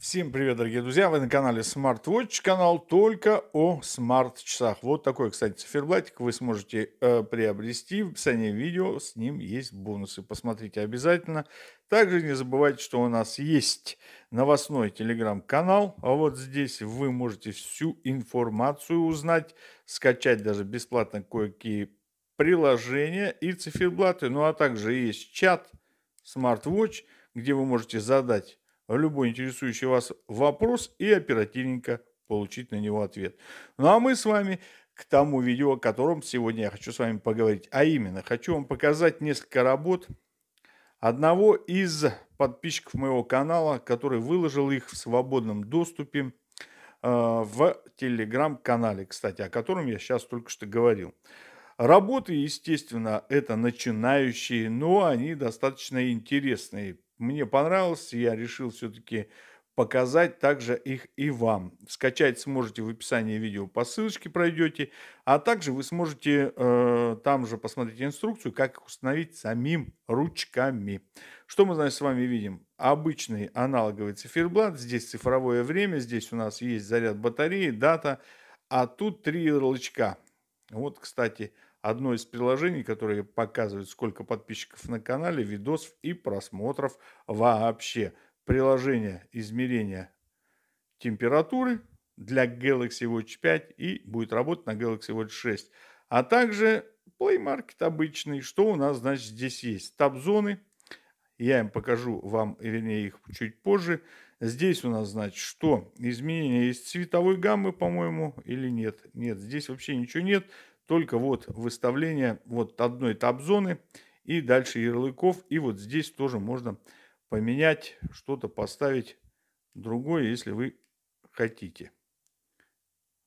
Всем привет, дорогие друзья! Вы на канале SmartWatch, канал только о смарт-часах. Вот такой, кстати, циферблатик вы сможете э, приобрести. В описании видео с ним есть бонусы. Посмотрите обязательно. Также не забывайте, что у нас есть новостной телеграм-канал. А вот здесь вы можете всю информацию узнать, скачать даже бесплатно кое-какие приложения и циферблаты. Ну а также есть чат SmartWatch, где вы можете задать любой интересующий вас вопрос и оперативненько получить на него ответ. Ну а мы с вами к тому видео, о котором сегодня я хочу с вами поговорить. А именно, хочу вам показать несколько работ одного из подписчиков моего канала, который выложил их в свободном доступе э, в телеграм-канале, кстати, о котором я сейчас только что говорил. Работы, естественно, это начинающие, но они достаточно интересные мне понравилось, я решил все-таки показать также их и вам. Скачать сможете в описании видео по ссылочке пройдете, а также вы сможете э, там же посмотреть инструкцию, как их установить самим ручками. Что мы, значит, с вами видим? Обычный аналоговый циферблат, здесь цифровое время, здесь у нас есть заряд батареи, дата, а тут три ярлычка. Вот, кстати, одно из приложений, которые показывают, сколько подписчиков на канале, видосов и просмотров вообще. Приложение измерения температуры для Galaxy Watch 5 и будет работать на Galaxy Watch 6. А также Play Market обычный. Что у нас, значит, здесь есть? Таб-зоны. Я им покажу вам, вернее, их чуть позже. Здесь у нас, значит, что? изменение есть цветовой гаммы, по-моему, или нет? Нет, здесь вообще ничего нет. Только вот выставление вот одной таб-зоны и дальше ярлыков. И вот здесь тоже можно поменять, что-то поставить другое, если вы хотите.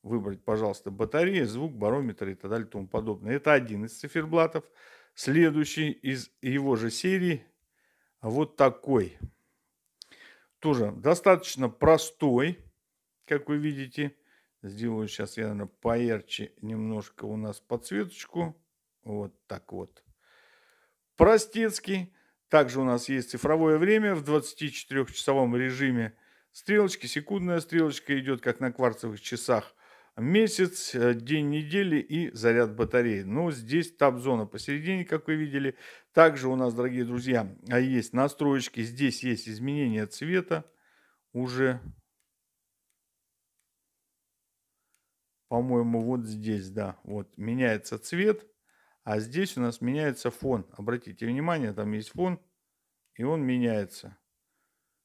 Выбрать, пожалуйста, батарея, звук, барометр и так далее и тому подобное. Это один из циферблатов. Следующий из его же серии вот такой. Тоже достаточно простой, как вы видите. Сделаю сейчас я, наверное, поярче немножко у нас подсветочку. Вот так вот. Простецкий. Также у нас есть цифровое время в 24-часовом режиме. Стрелочки, секундная стрелочка идет, как на кварцевых часах. Месяц, э, день недели и заряд батареи. Ну здесь таб-зона посередине, как вы видели. Также у нас, дорогие друзья, есть настроечки. Здесь есть изменение цвета уже по-моему, вот здесь, да, вот меняется цвет, а здесь у нас меняется фон. Обратите внимание, там есть фон, и он меняется.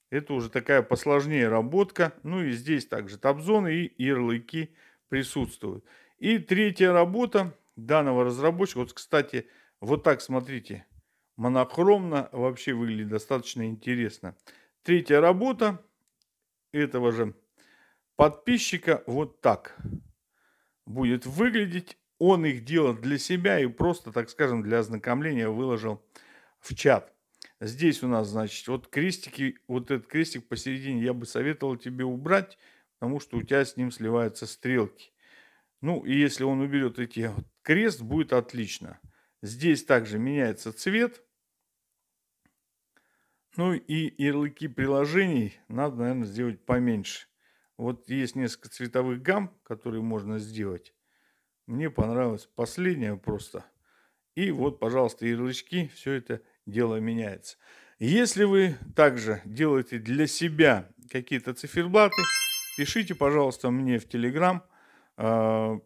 Это уже такая посложнее работка. Ну и здесь также табзоны и ярлыки присутствуют. И третья работа данного разработчика. Вот, кстати, вот так, смотрите, монохромно вообще выглядит достаточно интересно. Третья работа этого же подписчика вот так будет выглядеть. Он их делал для себя и просто, так скажем, для ознакомления выложил в чат. Здесь у нас, значит, вот крестики, вот этот крестик посередине я бы советовал тебе убрать, потому что у тебя с ним сливаются стрелки. Ну, и если он уберет эти вот крест, будет отлично. Здесь также меняется цвет. Ну и ярлыки приложений надо, наверное, сделать поменьше. Вот есть несколько цветовых гамм, которые можно сделать. Мне понравилось последнее просто. И вот, пожалуйста, ярлычки, все это дело меняется. Если вы также делаете для себя какие-то циферблаты, пишите, пожалуйста, мне в Телеграм. А,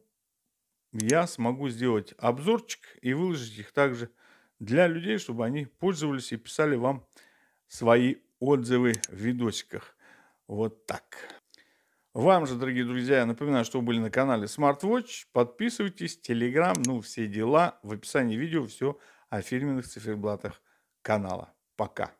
я смогу сделать обзорчик и выложить их также для людей, чтобы они пользовались и писали вам свои отзывы в видосиках. Вот так. Вам же, дорогие друзья, я напоминаю, что вы были на канале SmartWatch. Подписывайтесь, Telegram, ну, все дела. В описании видео все о фирменных циферблатах канала. Пока.